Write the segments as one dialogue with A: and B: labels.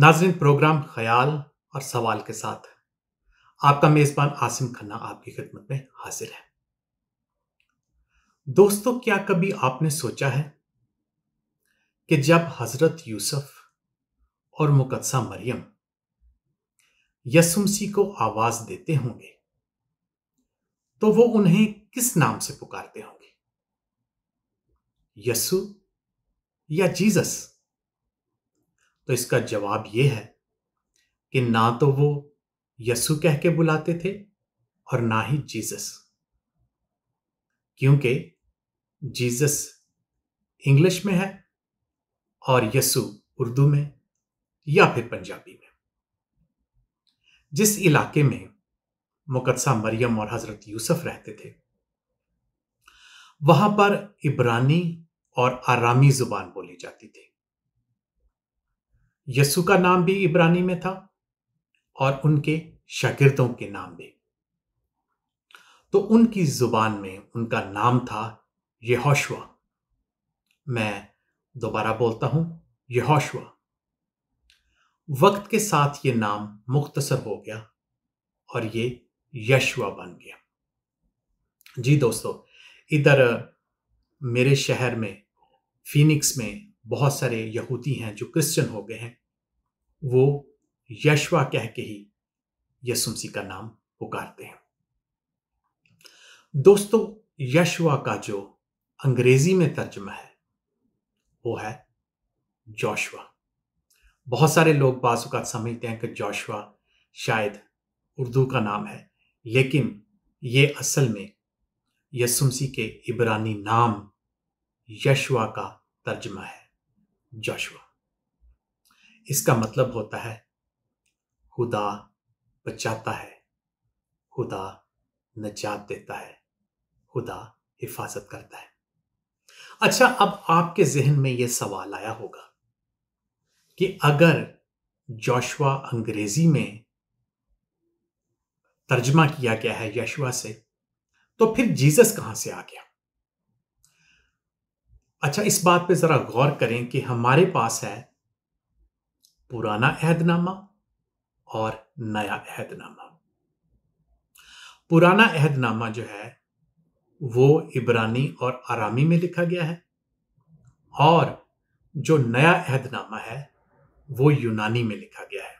A: नाजरीन प्रोग्राम ख्याल और सवाल के साथ आपका मेजबान आसिम खन्ना आपकी खिदमत में हाजिर है दोस्तों क्या कभी आपने सोचा है कि जब हजरत यूसुफ और मुकदसा मरियम यसुमसी को आवाज देते होंगे तो वो उन्हें किस नाम से पुकारते होंगे यसु या जीसस तो इसका जवाब यह है कि ना तो वो यसु कह के बुलाते थे और ना ही जीसस क्योंकि जीसस इंग्लिश में है और यसु उर्दू में या फिर पंजाबी में जिस इलाके में मुकदसा मरियम और हजरत यूसुफ रहते थे वहां पर इब्रानी और आरामी जुबान बोली जाती थी यसु का नाम भी इब्रानी में था और उनके शागिर्दों के नाम भी तो उनकी जुबान में उनका नाम था यहोशवा मैं दोबारा बोलता हूं यहोशवा वक्त के साथ ये नाम मुख्तसर हो गया और ये यशवा बन गया जी दोस्तों इधर मेरे शहर में फिनिक्स में बहुत सारे यहूदी हैं जो क्रिश्चियन हो गए हैं वो यशवा कह के ही यसुमसी का नाम पुकारते हैं दोस्तों यशवा का जो अंग्रेजी में तर्जमा है वो है जोशवा बहुत सारे लोग बाजुकात समझते हैं कि जोशवा शायद उर्दू का नाम है लेकिन ये असल में यसुमसी के इब्रानी नाम यशवा का तर्जमा है जोशुआ इसका मतलब होता है खुदा बचाता है खुदा नजात देता है खुदा हिफाजत करता है अच्छा अब आपके जहन में यह सवाल आया होगा कि अगर जोशुआ अंग्रेजी में तर्जमा किया गया है यशुआ से तो फिर जीसस कहां से आ गया अच्छा इस बात पे ज़रा गौर करें कि हमारे पास है पुराना अहदनामा और नया अहदनामा पुराना अहदनामा जो है वो इब्रानी और आरामी में लिखा गया है और जो नया अहदनामा है वो यूनानी में लिखा गया है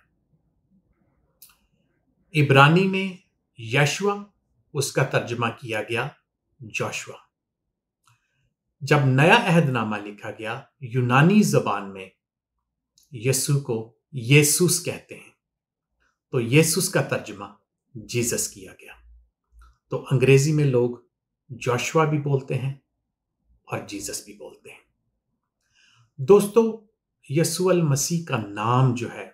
A: इब्रानी में यशवा उसका तर्जमा किया गया जोशवा जब नया अहदनामा लिखा गया यूनानी जबान में यसु को येसुस कहते हैं तो येसुस का तर्जमा जीसस किया गया तो अंग्रेजी में लोग जोशुआ भी बोलते हैं और जीसस भी बोलते हैं दोस्तों यसुअल मसीह का नाम जो है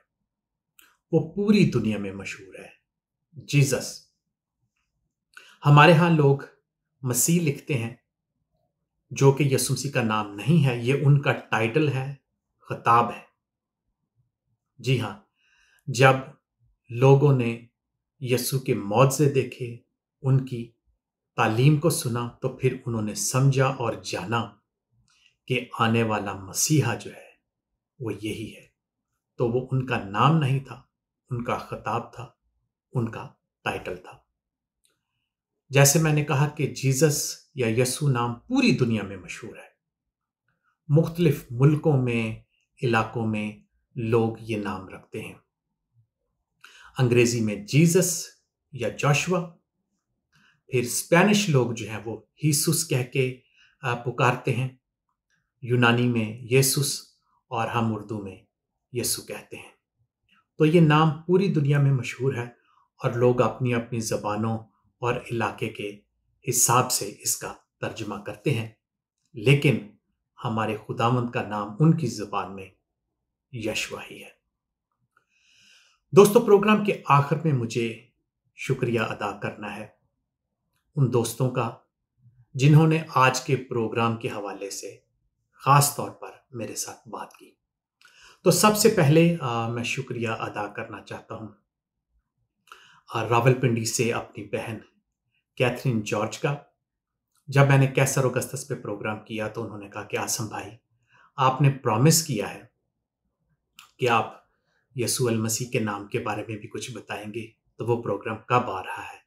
A: वो पूरी दुनिया में मशहूर है जीसस हमारे यहां लोग मसीह लिखते हैं जो कि यसूसी का नाम नहीं है ये उनका टाइटल है खताब है जी हाँ जब लोगों ने यसु के मौत से देखे उनकी तालीम को सुना तो फिर उन्होंने समझा और जाना कि आने वाला मसीहा जो है वो यही है तो वो उनका नाम नहीं था उनका खताब था उनका टाइटल था जैसे मैंने कहा कि जीसस या यसु नाम पूरी दुनिया में मशहूर है मुख्तलिफ मुल्कों में इलाकों में लोग ये नाम रखते हैं अंग्रेजी में जीसस या जोशवा फिर स्पेनिश लोग जो हैं वो हीसुस कह के पुकारते हैं यूनानी में येसुस और हम उर्दू में यसु कहते हैं तो ये नाम पूरी दुनिया में मशहूर है और लोग अपनी अपनी ज़बानों और इलाके के हिसाब से इसका तर्जमा करते हैं लेकिन हमारे खुदावंत का नाम उनकी जुबान में यशवा ही है दोस्तों प्रोग्राम के आखिर में मुझे शुक्रिया अदा करना है उन दोस्तों का जिन्होंने आज के प्रोग्राम के हवाले से ख़ास तौर पर मेरे साथ बात की तो सबसे पहले आ, मैं शुक्रिया अदा करना चाहता हूँ रावलपिंडी से अपनी बहन कैथरीन जॉर्ज का जब मैंने कैसर अगस्तस पे प्रोग्राम किया तो उन्होंने कहा कि आसम भाई आपने प्रॉमिस किया है कि आप यसूअल मसीह के नाम के बारे में भी कुछ बताएंगे तो वो प्रोग्राम कब आ रहा है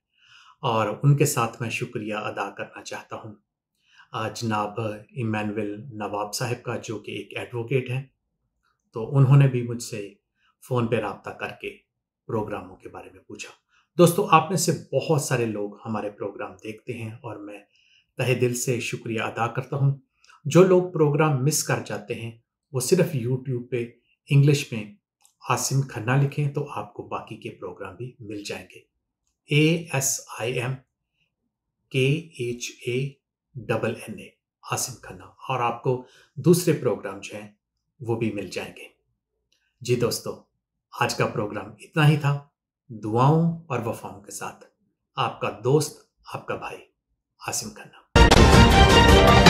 A: और उनके साथ मैं शुक्रिया अदा करना चाहता हूँ जनाब इमानुअल नवाब साहब का जो कि एक एडवोकेट हैं तो उन्होंने भी मुझसे फ़ोन पर रबता करके प्रोग्रामों के बारे में पूछा दोस्तों आप में से बहुत सारे लोग हमारे प्रोग्राम देखते हैं और मैं तहे दिल से शुक्रिया अदा करता हूँ जो लोग प्रोग्राम मिस कर जाते हैं वो सिर्फ यूट्यूब पे इंग्लिश में आसिम खन्ना लिखें तो आपको बाकी के प्रोग्राम भी मिल जाएंगे A S I M K H A double N A Asim Khanna और आपको दूसरे प्रोग्राम जो हैं वो भी मिल जाएंगे जी दोस्तों आज का प्रोग्राम इतना ही था दुआओं और वफाओं के साथ आपका दोस्त आपका भाई आसिम खन्ना